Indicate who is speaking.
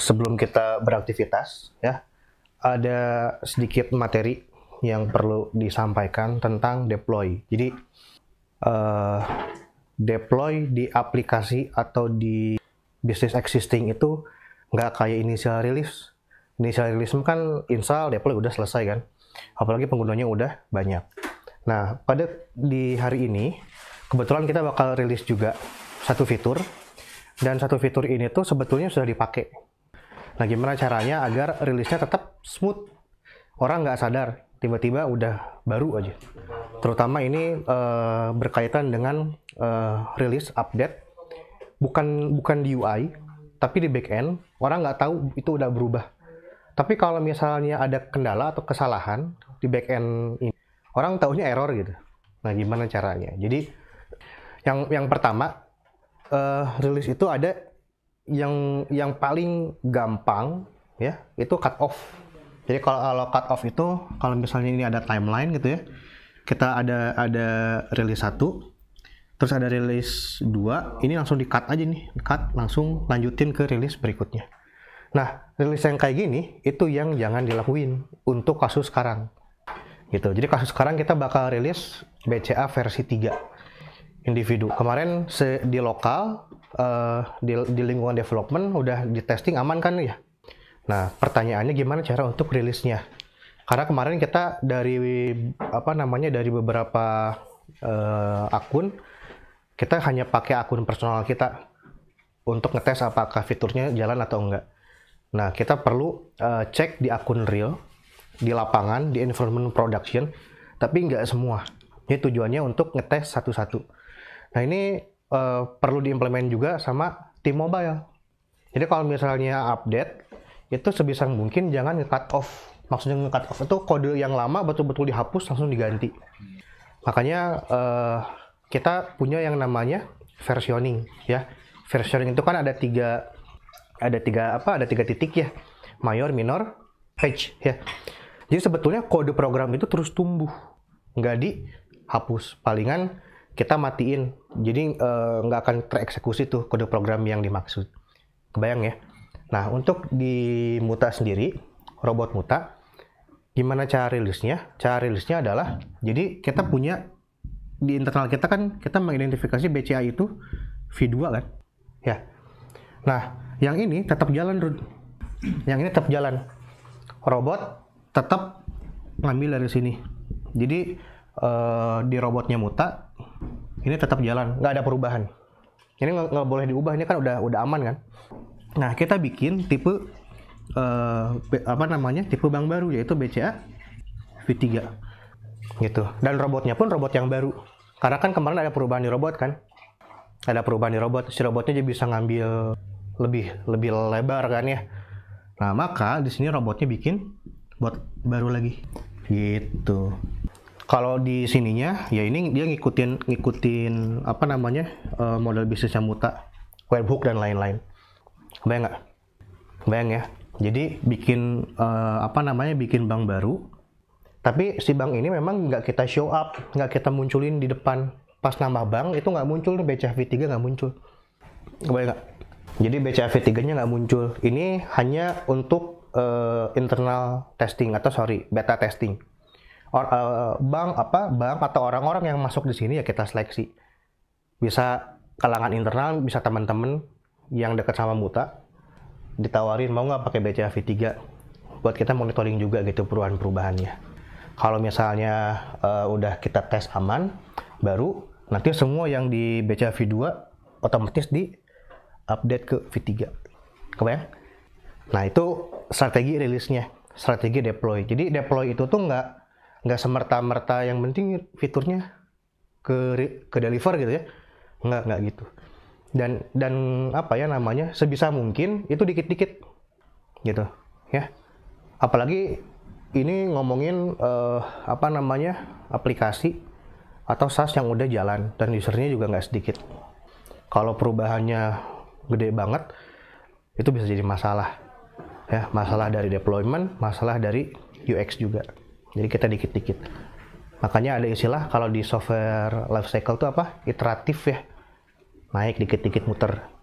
Speaker 1: sebelum kita beraktivitas ya ada sedikit materi yang perlu disampaikan tentang deploy. Jadi uh, deploy di aplikasi atau di bisnis existing itu nggak kayak initial release. Initial release kan install, deploy udah selesai kan. Apalagi penggunanya udah banyak. Nah, pada di hari ini kebetulan kita bakal rilis juga satu fitur dan satu fitur ini tuh sebetulnya sudah dipakai Nah, gimana caranya agar rilisnya tetap smooth? Orang nggak sadar, tiba-tiba udah baru aja. Terutama ini uh, berkaitan dengan uh, rilis update, bukan bukan di UI, tapi di backend orang nggak tahu itu udah berubah. Tapi kalau misalnya ada kendala atau kesalahan di backend ini, orang taunya error gitu. Nah, gimana caranya? Jadi yang yang pertama uh, rilis itu ada yang yang paling gampang ya itu cut off. Jadi kalau, kalau cut off itu kalau misalnya ini ada timeline gitu ya, kita ada ada rilis satu, terus ada rilis dua, ini langsung di cut aja nih, cut langsung lanjutin ke rilis berikutnya. Nah rilis yang kayak gini itu yang jangan dilakuin untuk kasus sekarang gitu. Jadi kasus sekarang kita bakal rilis BCA versi 3 individu. Kemarin di lokal uh, di, di lingkungan development udah di testing aman kan ya. Nah, pertanyaannya gimana cara untuk rilisnya? Karena kemarin kita dari apa namanya dari beberapa uh, akun kita hanya pakai akun personal kita untuk ngetes apakah fiturnya jalan atau enggak. Nah, kita perlu uh, cek di akun real di lapangan di environment production, tapi nggak semua. Ini tujuannya untuk ngetes satu-satu. Nah, ini uh, perlu diimplement juga sama tim mobile. Jadi kalau misalnya update itu sebisa mungkin jangan nge-cut off. Maksudnya nge-cut off itu kode yang lama betul-betul dihapus langsung diganti. Makanya uh, kita punya yang namanya versioning ya. Versioning itu kan ada tiga ada tiga apa? Ada tiga titik ya. Mayor, minor, page ya. Jadi sebetulnya kode program itu terus tumbuh, nggak dihapus. Palingan kita matiin jadi eh, nggak akan tereksekusi tuh kode program yang dimaksud kebayang ya nah untuk di muta sendiri robot muta gimana cara rilisnya cara rilisnya adalah jadi kita punya di internal kita kan kita mengidentifikasi BCA itu V2 kan ya nah yang ini tetap jalan Rud. yang ini tetap jalan robot tetap ngambil dari sini jadi eh, di robotnya muta ini tetap jalan, nggak ada perubahan. Ini nggak boleh diubah, ini kan udah udah aman kan. Nah kita bikin tipe uh, apa namanya tipe bank baru yaitu BCA V3 gitu. Dan robotnya pun robot yang baru. Karena kan kemarin ada perubahan di robot kan, ada perubahan di robot, si robotnya jadi bisa ngambil lebih lebih lebar kan ya. Nah maka di sini robotnya bikin buat baru lagi gitu kalau di sininya ya ini dia ngikutin ngikutin apa namanya uh, eh, bisnis yang Muta, webhook dan lain-lain. Bayang nggak? Bayang ya. Jadi bikin eh, apa namanya bikin bank baru, tapi si bank ini memang nggak kita show up, nggak kita munculin di depan. Pas nama bank itu nggak muncul, bcv 3 nggak muncul. Bayang nggak? Jadi bcv 3 nya nggak muncul. Ini hanya untuk eh, internal testing atau sorry beta testing or, uh, bank apa bank atau orang-orang yang masuk di sini ya kita seleksi bisa kalangan internal bisa teman-teman yang dekat sama Muta ditawarin mau nggak pakai BCA V3 buat kita monitoring juga gitu perubahan-perubahannya kalau misalnya uh, udah kita tes aman baru nanti semua yang di BCA V2 otomatis di update ke V3 kebayang? Nah itu strategi rilisnya strategi deploy jadi deploy itu tuh nggak nggak semerta-merta yang penting fiturnya ke ke deliver gitu ya nggak nggak gitu dan dan apa ya namanya sebisa mungkin itu dikit-dikit gitu ya apalagi ini ngomongin uh, apa namanya aplikasi atau SaaS yang udah jalan dan usernya juga nggak sedikit kalau perubahannya gede banget itu bisa jadi masalah ya masalah dari deployment masalah dari UX juga jadi kita dikit-dikit. Makanya ada istilah kalau di software life cycle itu apa? Iteratif ya. Naik dikit-dikit muter.